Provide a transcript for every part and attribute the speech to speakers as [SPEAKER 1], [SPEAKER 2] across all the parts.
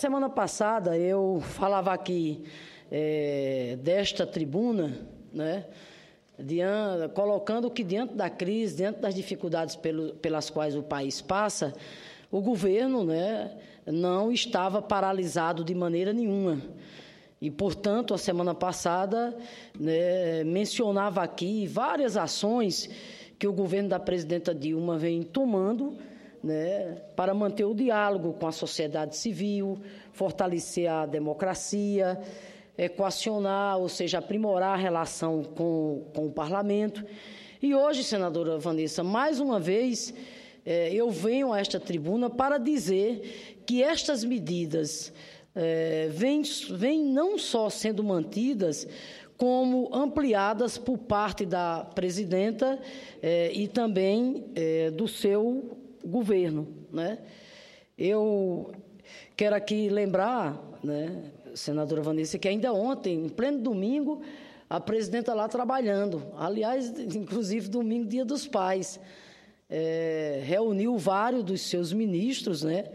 [SPEAKER 1] Semana passada eu falava aqui é, desta tribuna, né, diante, colocando que diante da crise, diante das dificuldades pelo, pelas quais o país passa, o governo né, não estava paralisado de maneira nenhuma. E, portanto, a semana passada né, mencionava aqui várias ações que o governo da presidenta Dilma vem tomando né, para manter o diálogo com a sociedade civil, fortalecer a democracia, equacionar, ou seja, aprimorar a relação com, com o parlamento. E hoje, senadora Vanessa, mais uma vez, é, eu venho a esta tribuna para dizer que estas medidas eh, vêm, não só sendo mantidas, como ampliadas por parte da presidenta eh, e também eh, do seu governo. Né? Eu quero aqui lembrar, né, senadora Vanessa, que ainda ontem, em pleno domingo, a presidenta lá trabalhando. Aliás, inclusive domingo, dia dos pais. É, reuniu vários dos seus ministros, né?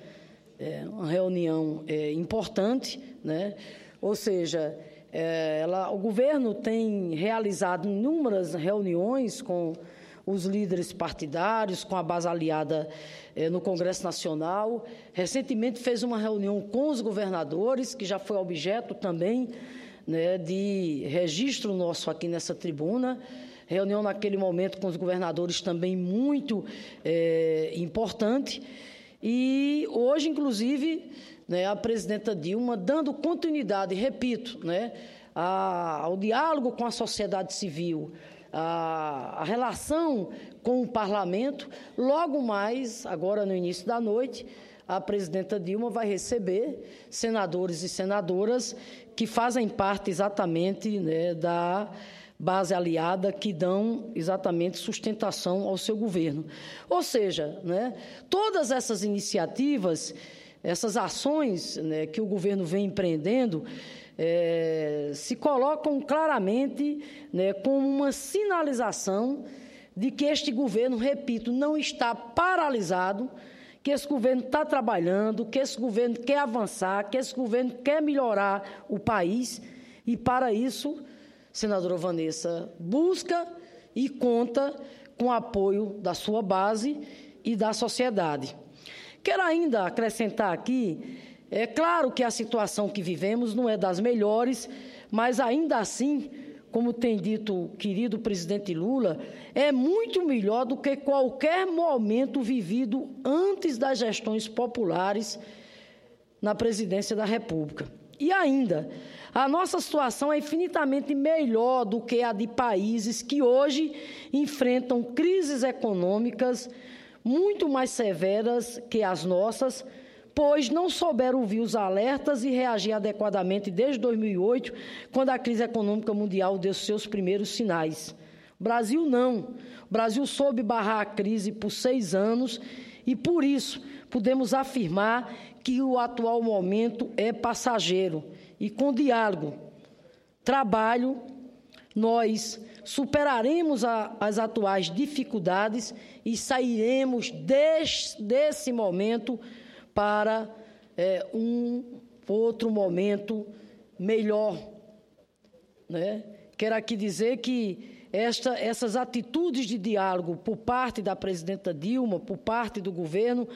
[SPEAKER 1] É, uma reunião é, importante, né? Ou seja, é, ela, o governo tem realizado inúmeras reuniões com os líderes partidários, com a base aliada eh, no Congresso Nacional. Recentemente fez uma reunião com os governadores, que já foi objeto também né, de registro nosso aqui nessa tribuna. Reunião naquele momento com os governadores também muito eh, importante. E hoje, inclusive, né, a presidenta Dilma dando continuidade, repito, né, a, ao diálogo com a sociedade civil, a, relação com o parlamento. Logo mais, agora no início da noite, a presidenta Dilma vai receber senadores e senadoras que fazem parte exatamente né, da base aliada que dão exatamente sustentação ao seu governo. Ou seja, né, todas essas iniciativas, essas ações né, que o governo vem empreendendo, é, se colocam claramente né, como uma sinalização de que este governo, repito, não está paralisado, que esse governo está trabalhando, que esse governo quer avançar, que esse governo quer melhorar o país. E para isso, senadora Vanessa, busca e conta com o apoio da sua base e da sociedade. Quero ainda acrescentar aqui é claro que a situação que vivemos não é das melhores, mas ainda assim, como tem dito o querido presidente Lula, é muito melhor do que qualquer momento vivido antes das gestões populares na presidência da República. E ainda, a nossa situação é infinitamente melhor do que a de países que hoje enfrentam crises econômicas muito mais severas que as nossas pois não souberam ouvir os alertas e reagir adequadamente desde 2008, quando a crise econômica mundial deu seus primeiros sinais. Brasil não. O Brasil soube barrar a crise por seis anos e, por isso, podemos afirmar que o atual momento é passageiro e, com diálogo, trabalho, nós superaremos a, as atuais dificuldades e sairemos des, desse momento para é, um outro momento melhor. Né? Quero aqui dizer que esta, essas atitudes de diálogo por parte da presidenta Dilma, por parte do governo,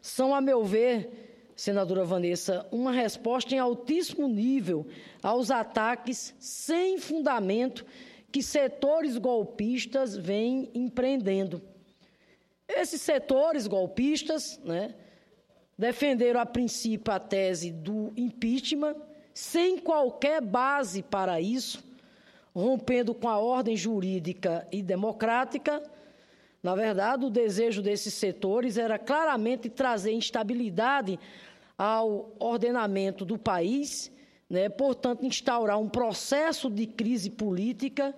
[SPEAKER 1] são, a meu ver, senadora Vanessa, uma resposta em altíssimo nível aos ataques sem fundamento que setores golpistas vêm empreendendo. Esses setores golpistas, né, defenderam a princípio a tese do impeachment, sem qualquer base para isso, rompendo com a ordem jurídica e democrática. Na verdade, o desejo desses setores era claramente trazer instabilidade ao ordenamento do país, né? portanto, instaurar um processo de crise política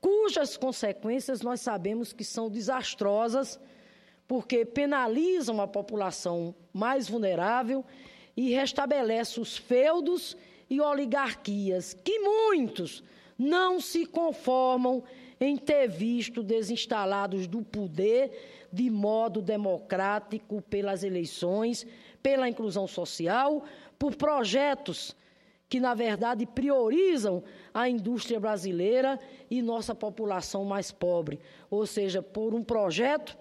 [SPEAKER 1] cujas consequências nós sabemos que são desastrosas porque penalizam a população mais vulnerável e restabelece os feudos e oligarquias que muitos não se conformam em ter visto desinstalados do poder de modo democrático pelas eleições, pela inclusão social, por projetos que, na verdade, priorizam a indústria brasileira e nossa população mais pobre, ou seja, por um projeto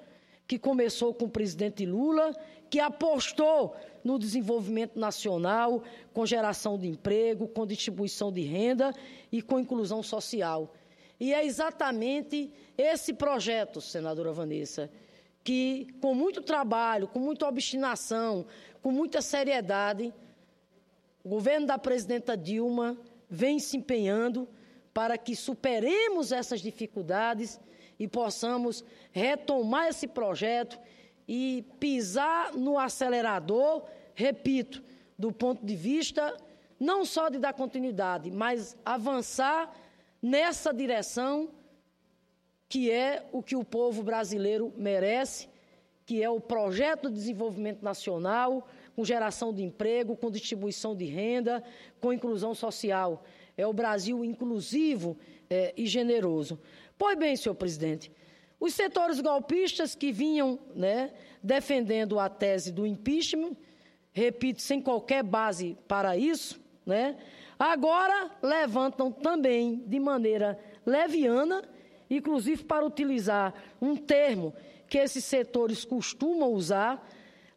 [SPEAKER 1] que começou com o presidente Lula, que apostou no desenvolvimento nacional, com geração de emprego, com distribuição de renda e com inclusão social. E é exatamente esse projeto, senadora Vanessa, que, com muito trabalho, com muita obstinação, com muita seriedade, o governo da presidenta Dilma vem se empenhando para que superemos essas dificuldades e possamos retomar esse projeto e pisar no acelerador, repito, do ponto de vista não só de dar continuidade, mas avançar nessa direção que é o que o povo brasileiro merece, que é o projeto de desenvolvimento nacional, com geração de emprego, com distribuição de renda, com inclusão social. É o Brasil inclusivo é, e generoso. Pois bem, senhor presidente, os setores golpistas que vinham né, defendendo a tese do impeachment, repito, sem qualquer base para isso, né, agora levantam também de maneira leviana, inclusive para utilizar um termo que esses setores costumam usar,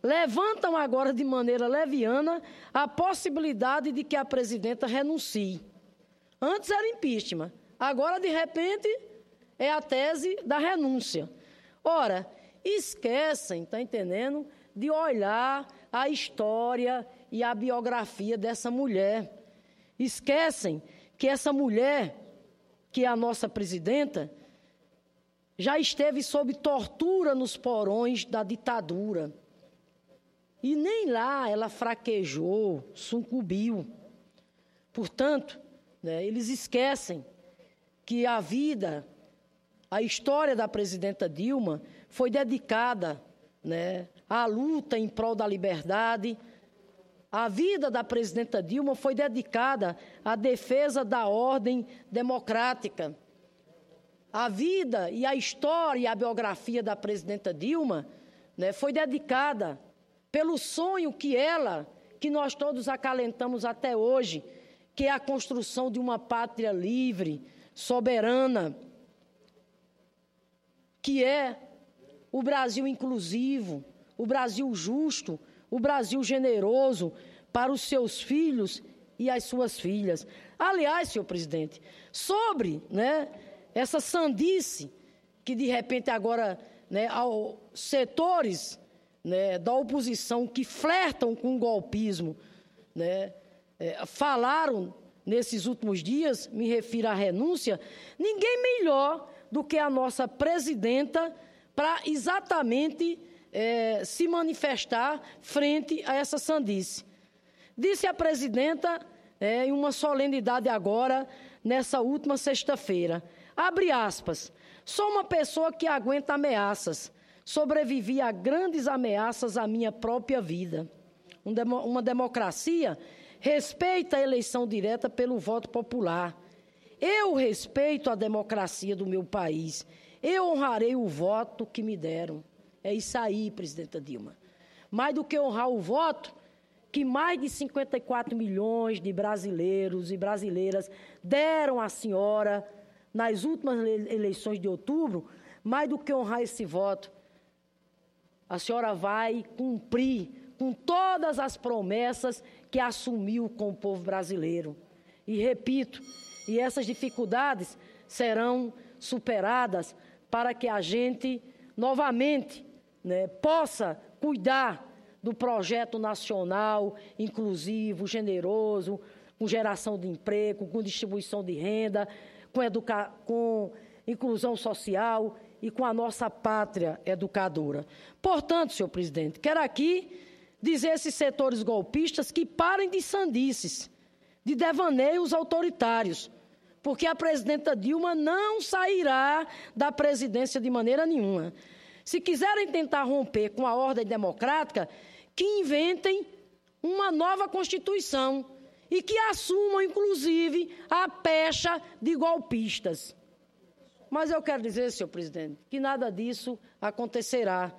[SPEAKER 1] levantam agora de maneira leviana a possibilidade de que a presidenta renuncie. Antes era impeachment, agora, de repente é a tese da renúncia. Ora, esquecem, está entendendo, de olhar a história e a biografia dessa mulher. Esquecem que essa mulher, que é a nossa presidenta, já esteve sob tortura nos porões da ditadura. E nem lá ela fraquejou, sucumbiu. Portanto, né, eles esquecem que a vida a história da presidenta Dilma foi dedicada né, à luta em prol da liberdade. A vida da presidenta Dilma foi dedicada à defesa da ordem democrática. A vida e a história e a biografia da presidenta Dilma né, foi dedicada pelo sonho que ela, que nós todos acalentamos até hoje, que é a construção de uma pátria livre, soberana, que é o Brasil inclusivo, o Brasil justo, o Brasil generoso para os seus filhos e as suas filhas. Aliás, senhor presidente, sobre né, essa sandice que de repente agora né, ao setores né, da oposição que flertam com o golpismo né, é, falaram nesses últimos dias, me refiro à renúncia, ninguém melhor do que a nossa presidenta para exatamente é, se manifestar frente a essa sandice. Disse a presidenta, é, em uma solenidade agora, nessa última sexta-feira, abre aspas, sou uma pessoa que aguenta ameaças, sobrevivi a grandes ameaças à minha própria vida. uma democracia respeita a eleição direta pelo voto popular. Eu respeito a democracia do meu país. Eu honrarei o voto que me deram. É isso aí, presidenta Dilma. Mais do que honrar o voto, que mais de 54 milhões de brasileiros e brasileiras deram à senhora nas últimas eleições de outubro, mais do que honrar esse voto, a senhora vai cumprir com todas as promessas que assumiu com o povo brasileiro. E repito, e essas dificuldades serão superadas para que a gente novamente né, possa cuidar do projeto nacional inclusivo, generoso, com geração de emprego, com distribuição de renda, com, educa com inclusão social e com a nossa pátria educadora. Portanto, senhor presidente, quero aqui dizer a esses setores golpistas que parem de sandices, de devaneios autoritários porque a presidenta Dilma não sairá da presidência de maneira nenhuma. Se quiserem tentar romper com a ordem democrática, que inventem uma nova Constituição e que assumam, inclusive, a pecha de golpistas. Mas eu quero dizer, senhor presidente, que nada disso acontecerá,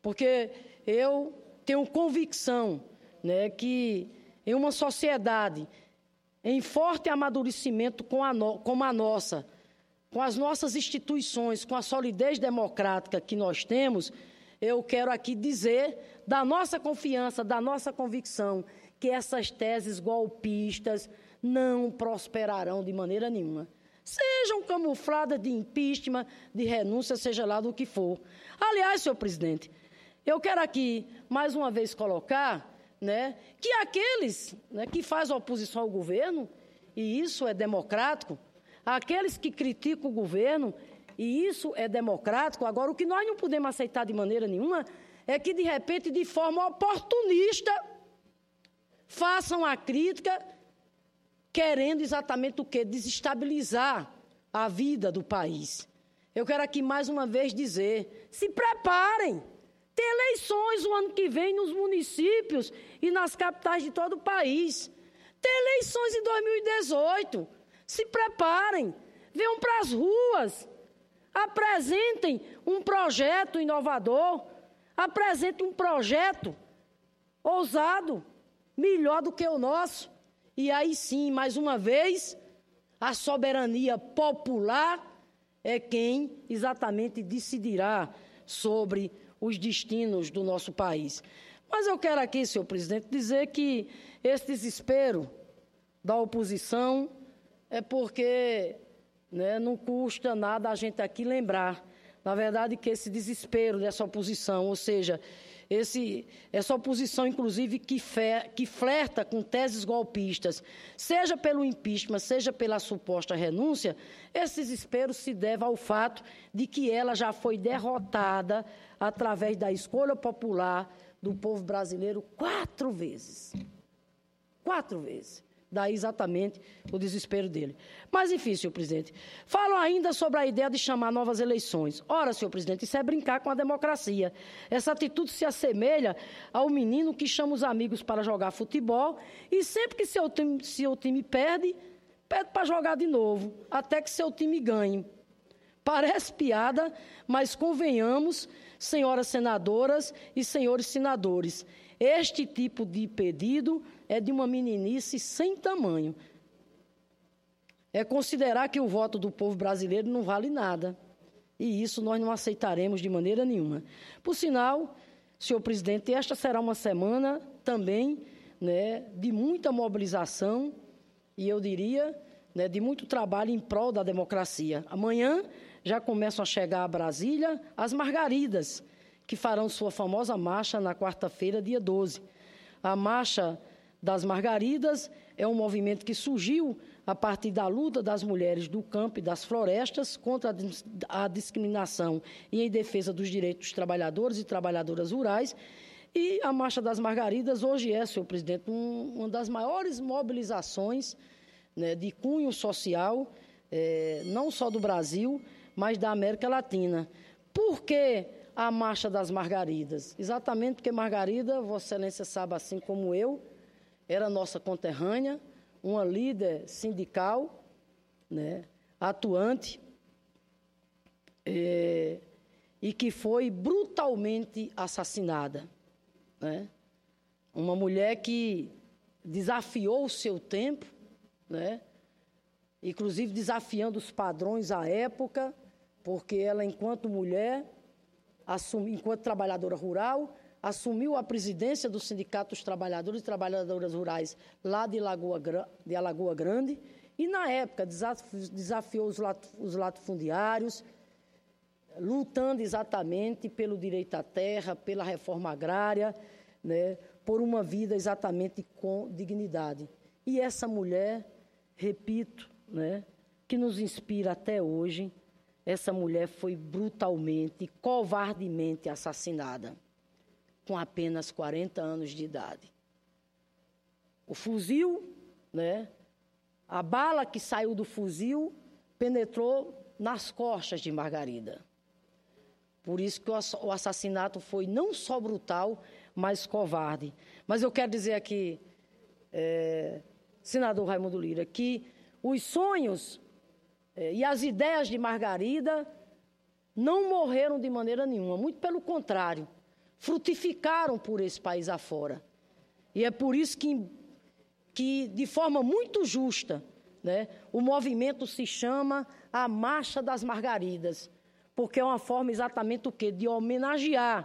[SPEAKER 1] porque eu tenho convicção né, que em uma sociedade em forte amadurecimento com a no, como a nossa, com as nossas instituições, com a solidez democrática que nós temos, eu quero aqui dizer da nossa confiança, da nossa convicção, que essas teses golpistas não prosperarão de maneira nenhuma. Sejam camufladas de impeachment, de renúncia, seja lá do que for. Aliás, senhor presidente, eu quero aqui mais uma vez colocar né, que aqueles né, que fazem oposição ao governo, e isso é democrático, aqueles que criticam o governo, e isso é democrático. Agora, o que nós não podemos aceitar de maneira nenhuma é que, de repente, de forma oportunista, façam a crítica querendo exatamente o quê? Desestabilizar a vida do país. Eu quero aqui mais uma vez dizer: se preparem. Ter eleições o ano que vem nos municípios e nas capitais de todo o país. Ter eleições em 2018. Se preparem, venham para as ruas, apresentem um projeto inovador, apresentem um projeto ousado, melhor do que o nosso. E aí sim, mais uma vez, a soberania popular é quem exatamente decidirá sobre os destinos do nosso país. Mas eu quero aqui, senhor presidente, dizer que esse desespero da oposição é porque né, não custa nada a gente aqui lembrar, na verdade, que esse desespero dessa oposição, ou seja, esse, essa oposição, inclusive, que, fer, que flerta com teses golpistas, seja pelo impeachment, seja pela suposta renúncia, esse desespero se deve ao fato de que ela já foi derrotada através da escolha popular do povo brasileiro quatro vezes. Quatro vezes. Daí exatamente o desespero dele. Mas, enfim, senhor presidente. Falam ainda sobre a ideia de chamar novas eleições. Ora, senhor presidente, isso é brincar com a democracia. Essa atitude se assemelha ao menino que chama os amigos para jogar futebol e sempre que seu time, seu time perde, pede para jogar de novo, até que seu time ganhe. Parece piada, mas convenhamos senhoras senadoras e senhores senadores. Este tipo de pedido é de uma meninice sem tamanho. É considerar que o voto do povo brasileiro não vale nada. E isso nós não aceitaremos de maneira nenhuma. Por sinal, senhor presidente, esta será uma semana também né, de muita mobilização e eu diria né, de muito trabalho em prol da democracia. Amanhã já começam a chegar a Brasília as margaridas, que farão sua famosa marcha na quarta-feira, dia 12. A marcha das margaridas é um movimento que surgiu a partir da luta das mulheres do campo e das florestas contra a discriminação e em defesa dos direitos dos trabalhadores e trabalhadoras rurais. E a Marcha das Margaridas hoje é, senhor presidente, um, uma das maiores mobilizações né, de cunho social, eh, não só do Brasil, mas da América Latina. Por que a Marcha das Margaridas? Exatamente porque Margarida, Vossa Excelência sabe, assim como eu, era nossa conterrânea, uma líder sindical, né, atuante, é, e que foi brutalmente assassinada. Né? Uma mulher que desafiou o seu tempo, né? inclusive desafiando os padrões à época, porque ela, enquanto mulher, assumi, enquanto trabalhadora rural, assumiu a presidência do Sindicato dos Trabalhadores e Trabalhadoras Rurais lá de, Lagoa, de Alagoa Grande, e na época desafiou os latifundiários, lutando exatamente pelo direito à terra, pela reforma agrária, né, por uma vida exatamente com dignidade. E essa mulher, repito, né, que nos inspira até hoje, essa mulher foi brutalmente, covardemente assassinada, com apenas 40 anos de idade. O fuzil, né, a bala que saiu do fuzil penetrou nas costas de Margarida. Por isso que o assassinato foi não só brutal, mas covarde. Mas eu quero dizer aqui, é, senador Raimundo Lira, que os sonhos é, e as ideias de Margarida não morreram de maneira nenhuma, muito pelo contrário, frutificaram por esse país afora. E é por isso que, que de forma muito justa, né, o movimento se chama a Marcha das Margaridas, porque é uma forma exatamente o quê? De homenagear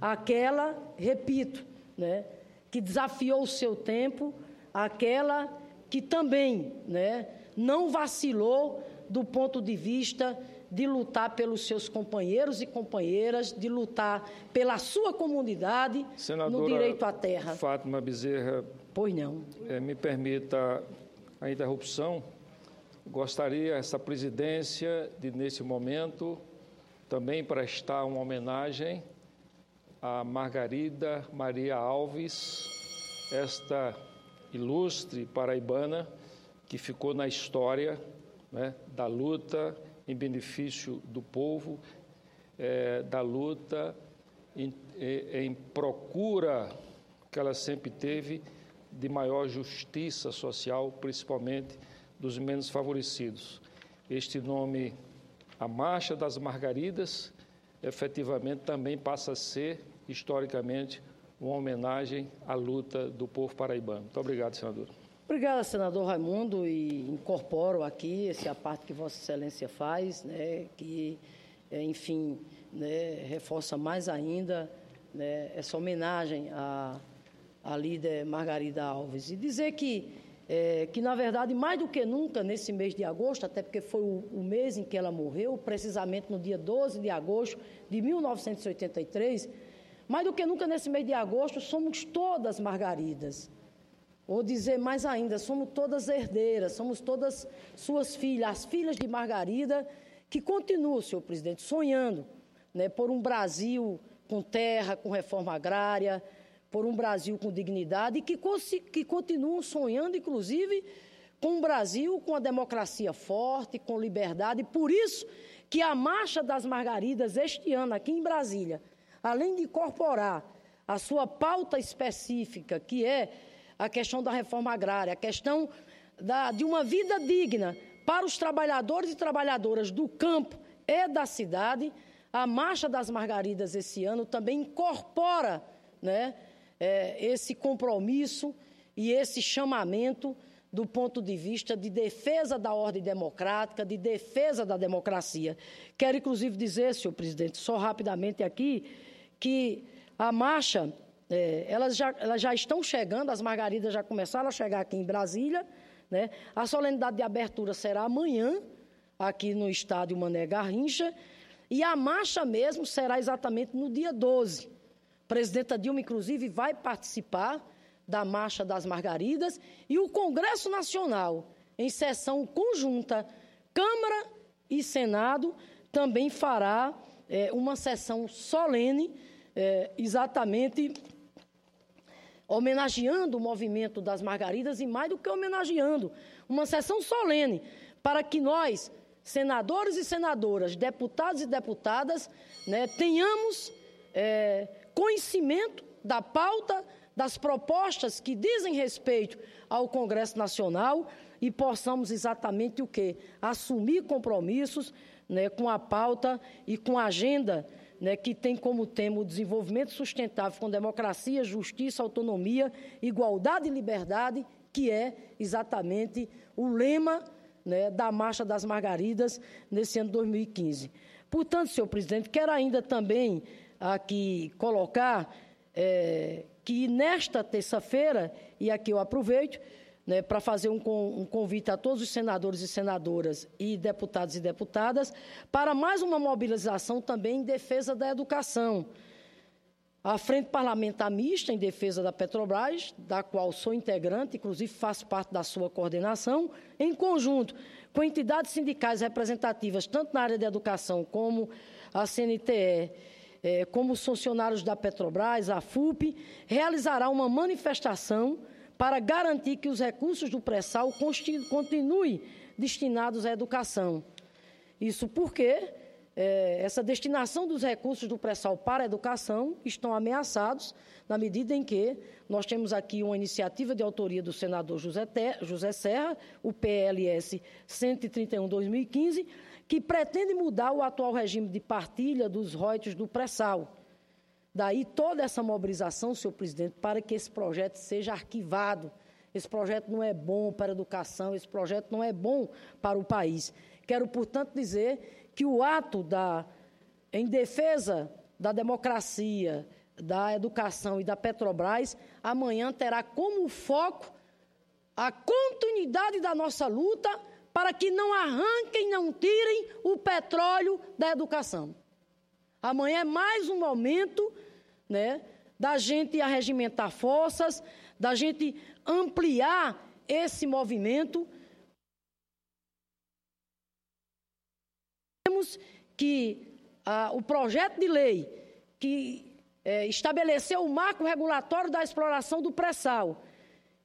[SPEAKER 1] aquela, repito, né, que desafiou o seu tempo, aquela que também né, não vacilou do ponto de vista de lutar pelos seus companheiros e companheiras, de lutar pela sua comunidade Senadora no direito à terra.
[SPEAKER 2] Fátima Bezerra. Pois não. É, me permita a interrupção. Gostaria essa presidência de nesse momento também prestar uma homenagem a Margarida Maria Alves, esta ilustre paraibana que ficou na história né, da luta em benefício do povo, é, da luta em, é, em procura que ela sempre teve de maior justiça social, principalmente dos menos favorecidos. Este nome, a Marcha das Margaridas, efetivamente também passa a ser, historicamente, uma homenagem à luta do povo paraibano. Muito obrigado, senadora.
[SPEAKER 1] Obrigada, senador Raimundo, e incorporo aqui a parte que Vossa Excelência faz, né, que, é, enfim, né, reforça mais ainda né, essa homenagem à, à líder Margarida Alves. E dizer que, é, que, na verdade, mais do que nunca, nesse mês de agosto, até porque foi o, o mês em que ela morreu, precisamente no dia 12 de agosto de 1983, mais do que nunca nesse mês de agosto, somos todas margaridas ou dizer mais ainda, somos todas herdeiras, somos todas suas filhas, as filhas de Margarida, que continuam, senhor presidente, sonhando né, por um Brasil com terra, com reforma agrária, por um Brasil com dignidade e que, que continuam sonhando, inclusive, com um Brasil com a democracia forte, com liberdade. Por isso que a Marcha das Margaridas, este ano, aqui em Brasília, além de incorporar a sua pauta específica, que é a questão da reforma agrária, a questão da, de uma vida digna para os trabalhadores e trabalhadoras do campo e da cidade. A Marcha das Margaridas esse ano também incorpora né, é, esse compromisso e esse chamamento do ponto de vista de defesa da ordem democrática, de defesa da democracia. Quero, inclusive, dizer, senhor presidente, só rapidamente aqui, que a marcha é, elas, já, elas já estão chegando, as margaridas já começaram a chegar aqui em Brasília. Né? A solenidade de abertura será amanhã, aqui no estádio Mané Garrincha. E a marcha mesmo será exatamente no dia 12. presidenta Dilma, inclusive, vai participar da Marcha das Margaridas. E o Congresso Nacional, em sessão conjunta, Câmara e Senado, também fará é, uma sessão solene, é, exatamente homenageando o movimento das margaridas e mais do que homenageando, uma sessão solene para que nós, senadores e senadoras, deputados e deputadas, né, tenhamos é, conhecimento da pauta das propostas que dizem respeito ao Congresso Nacional e possamos exatamente o que Assumir compromissos né, com a pauta e com a agenda né, que tem como tema o desenvolvimento sustentável com democracia, justiça, autonomia, igualdade e liberdade, que é exatamente o lema né, da Marcha das Margaridas nesse ano de 2015. Portanto, senhor presidente, quero ainda também aqui colocar é, que nesta terça-feira, e aqui eu aproveito, né, para fazer um, um convite a todos os senadores e senadoras e deputados e deputadas para mais uma mobilização também em defesa da educação. A Frente Parlamentar Mista em Defesa da Petrobras, da qual sou integrante, inclusive faço parte da sua coordenação, em conjunto com entidades sindicais representativas, tanto na área da educação como a CNTE, eh, como os funcionários da Petrobras, a FUP, realizará uma manifestação para garantir que os recursos do pré-sal continuem destinados à educação. Isso porque é, essa destinação dos recursos do pré-sal para a educação estão ameaçados na medida em que nós temos aqui uma iniciativa de autoria do senador José, Ter, José Serra, o PLS 131-2015, que pretende mudar o atual regime de partilha dos royalties do pré-sal Daí toda essa mobilização, senhor presidente, para que esse projeto seja arquivado. Esse projeto não é bom para a educação, esse projeto não é bom para o país. Quero, portanto, dizer que o ato da, em defesa da democracia, da educação e da Petrobras, amanhã terá como foco a continuidade da nossa luta para que não arranquem, não tirem o petróleo da educação. Amanhã é mais um momento né, da gente arregimentar forças, da gente ampliar esse movimento. Temos que ah, o projeto de lei que é, estabeleceu o marco regulatório da exploração do pré-sal,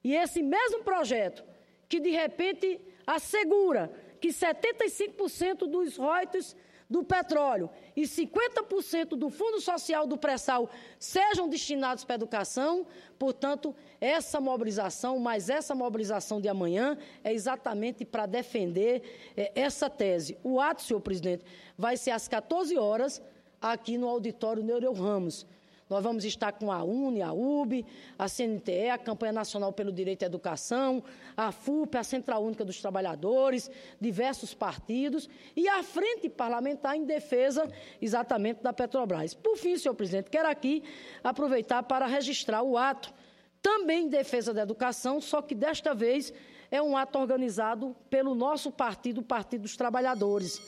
[SPEAKER 1] e esse mesmo projeto que, de repente, assegura que 75% dos royalties do petróleo e 50% do Fundo Social do pré-sal sejam destinados para a educação. Portanto, essa mobilização, mas essa mobilização de amanhã é exatamente para defender é, essa tese. O ato, senhor presidente, vai ser às 14 horas aqui no auditório Neuro Ramos. Nós vamos estar com a UNE, a UB, a CNTE, a Campanha Nacional pelo Direito à Educação, a FUP, a Central Única dos Trabalhadores, diversos partidos e a Frente Parlamentar em defesa exatamente da Petrobras. Por fim, senhor presidente, quero aqui aproveitar para registrar o ato também em defesa da educação, só que desta vez é um ato organizado pelo nosso partido, o Partido dos Trabalhadores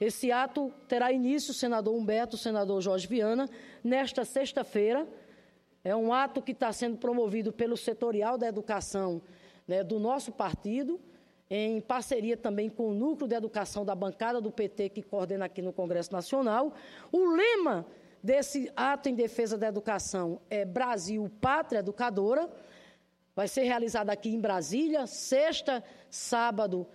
[SPEAKER 1] esse ato terá início, senador Humberto, senador Jorge Viana, nesta sexta-feira. É um ato que está sendo promovido pelo setorial da educação né, do nosso partido, em parceria também com o núcleo de educação da bancada do PT, que coordena aqui no Congresso Nacional. O lema desse ato em defesa da educação é Brasil, pátria educadora. Vai ser realizado aqui em Brasília, sexta, sábado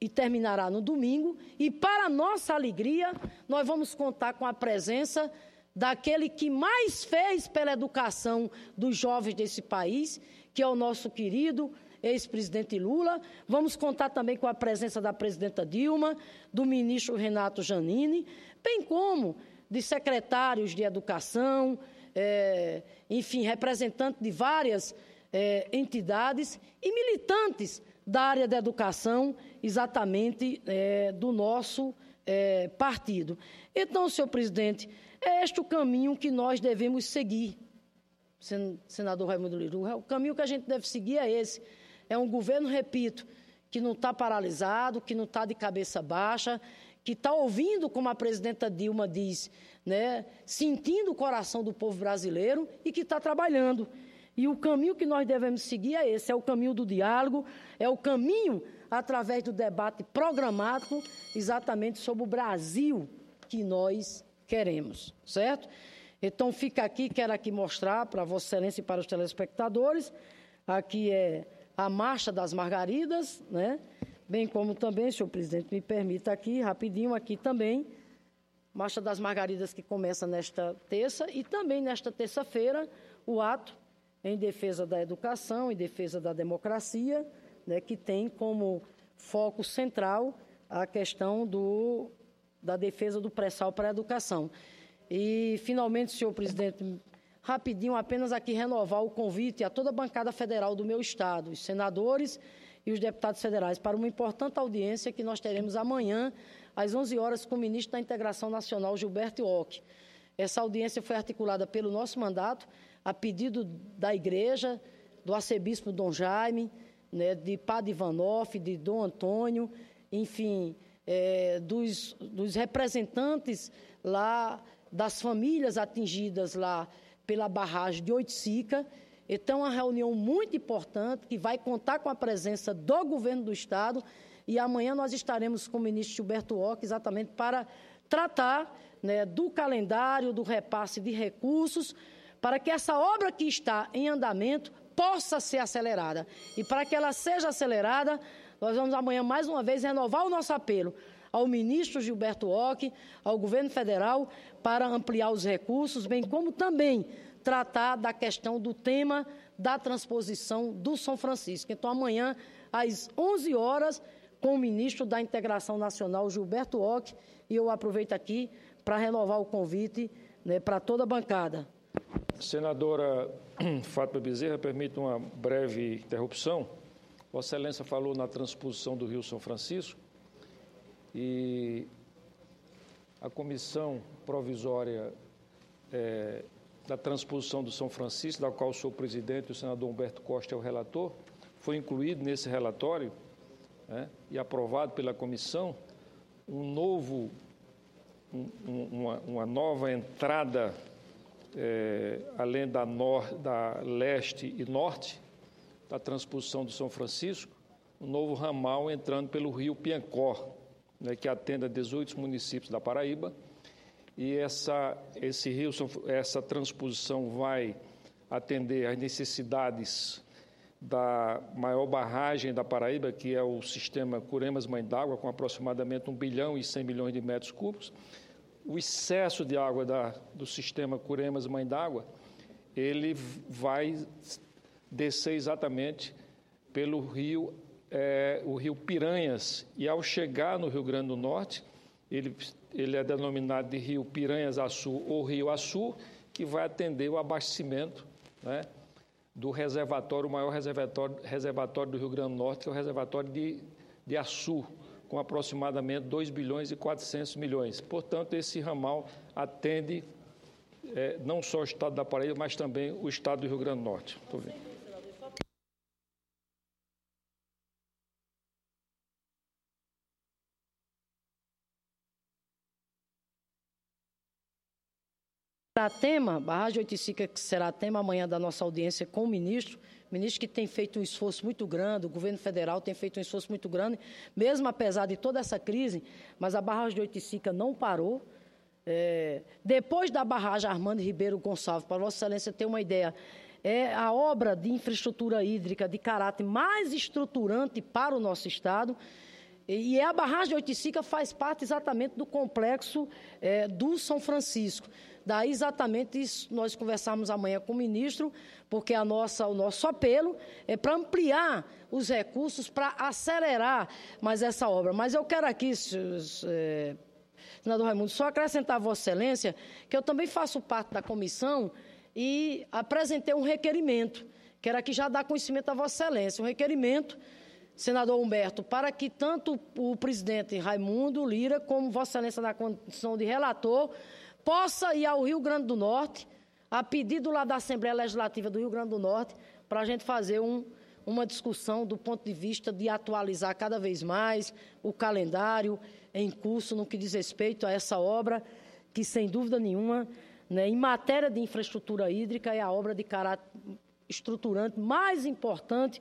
[SPEAKER 1] e terminará no domingo. E para nossa alegria, nós vamos contar com a presença daquele que mais fez pela educação dos jovens desse país, que é o nosso querido ex-presidente Lula. Vamos contar também com a presença da presidenta Dilma, do ministro Renato Janine, bem como de secretários de educação, é, enfim, representantes de várias é, entidades e militantes da área da educação exatamente é, do nosso é, partido. Então, senhor presidente, é este o caminho que nós devemos seguir, senador Raimundo Liru. É o caminho que a gente deve seguir é esse. É um governo, repito, que não está paralisado, que não está de cabeça baixa, que está ouvindo, como a presidenta Dilma diz, né, sentindo o coração do povo brasileiro e que está trabalhando. E o caminho que nós devemos seguir é esse: é o caminho do diálogo, é o caminho através do debate programático exatamente sobre o Brasil que nós queremos, certo? Então fica aqui, quero aqui mostrar para Vossa Excelência e para os telespectadores, aqui é a Marcha das Margaridas, né? Bem como também, se o presidente me permita aqui, rapidinho aqui também, Marcha das Margaridas que começa nesta terça e também nesta terça-feira o ato em defesa da educação, em defesa da democracia, né, que tem como foco central a questão do, da defesa do pré-sal para a educação. E, finalmente, senhor presidente, rapidinho, apenas aqui renovar o convite a toda a bancada federal do meu Estado, os senadores e os deputados federais, para uma importante audiência que nós teremos amanhã, às 11 horas, com o ministro da Integração Nacional, Gilberto Ock. Essa audiência foi articulada pelo nosso mandato, a pedido da Igreja, do arcebispo Dom Jaime, né, de Ivanoff, de Dom Antônio, enfim, é, dos, dos representantes lá, das famílias atingidas lá pela barragem de Oiticica. Então, uma reunião muito importante que vai contar com a presença do governo do Estado. E amanhã nós estaremos com o ministro Gilberto Ock exatamente para tratar né, do calendário, do repasse de recursos, para que essa obra que está em andamento possa ser acelerada. E para que ela seja acelerada, nós vamos amanhã mais uma vez renovar o nosso apelo ao ministro Gilberto Ock, ao governo federal, para ampliar os recursos, bem como também tratar da questão do tema da transposição do São Francisco. Então, amanhã, às 11 horas, com o ministro da Integração Nacional, Gilberto Ock, e eu aproveito aqui para renovar o convite né, para toda a bancada.
[SPEAKER 2] Senadora Fátima Bezerra, permite uma breve interrupção. Vossa Excelência falou na transposição do Rio São Francisco e a comissão provisória é, da transposição do São Francisco, da qual sou presidente e o senador Humberto Costa é o relator, foi incluído nesse relatório né, e aprovado pela comissão um novo, um, uma, uma nova entrada é, além da, nor, da leste e norte, da transposição do São Francisco, um novo ramal entrando pelo rio Piancó, né, que atende a 18 municípios da Paraíba. E essa, esse rio, essa transposição vai atender às necessidades da maior barragem da Paraíba, que é o sistema Curemas Mãe d'Água, com aproximadamente 1 bilhão e 100 milhões de metros cúbicos, o excesso de água da, do sistema Curemas Mãe d'Água, ele vai descer exatamente pelo rio, é, o rio Piranhas. E ao chegar no Rio Grande do Norte, ele, ele é denominado de rio Piranhas Açu ou Rio Açu, que vai atender o abastecimento né, do reservatório, o maior reservatório, reservatório do Rio Grande do Norte, que é o reservatório de, de Açu com aproximadamente 2 bilhões e 400 milhões. Portanto, esse ramal atende é, não só o estado da Paraíba, mas também o estado do Rio Grande do Norte.
[SPEAKER 1] Será tema, de Rádio que será tema amanhã da nossa audiência com o ministro, ministro que tem feito um esforço muito grande, o governo federal tem feito um esforço muito grande, mesmo apesar de toda essa crise, mas a barragem de Oiticica não parou. É, depois da barragem Armando Ribeiro Gonçalves, para Vossa Excelência ter uma ideia, é a obra de infraestrutura hídrica de caráter mais estruturante para o nosso Estado. E é a barragem de Oiticica faz parte exatamente do complexo é, do São Francisco. Daí exatamente isso nós conversamos amanhã com o ministro, porque a nossa, o nosso apelo é para ampliar os recursos, para acelerar mais essa obra. Mas eu quero aqui, é, senador Raimundo, só acrescentar a Vossa Excelência que eu também faço parte da comissão e apresentei um requerimento. Quero aqui já dar conhecimento à Vossa Excelência, um requerimento senador Humberto, para que tanto o presidente Raimundo Lira como Vossa Excelência na condição de relator possa ir ao Rio Grande do Norte, a pedido lá da Assembleia Legislativa do Rio Grande do Norte, para a gente fazer um, uma discussão do ponto de vista de atualizar cada vez mais o calendário em curso no que diz respeito a essa obra, que sem dúvida nenhuma, né, em matéria de infraestrutura hídrica, é a obra de caráter estruturante mais importante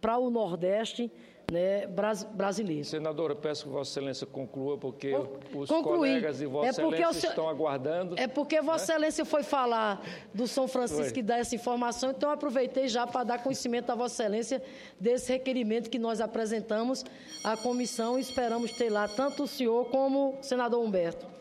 [SPEAKER 1] para o Nordeste
[SPEAKER 2] né, bras, brasileiro. Senadora, peço que Vossa Excelência conclua, porque Con os colegas de Vossa é Excelência estão aguardando. É porque né? Vossa
[SPEAKER 1] Excelência foi falar do São Francisco foi. que dá essa informação, então aproveitei já para dar conhecimento a Vossa Excelência desse requerimento que nós apresentamos à comissão e esperamos ter lá tanto o senhor como o senador Humberto.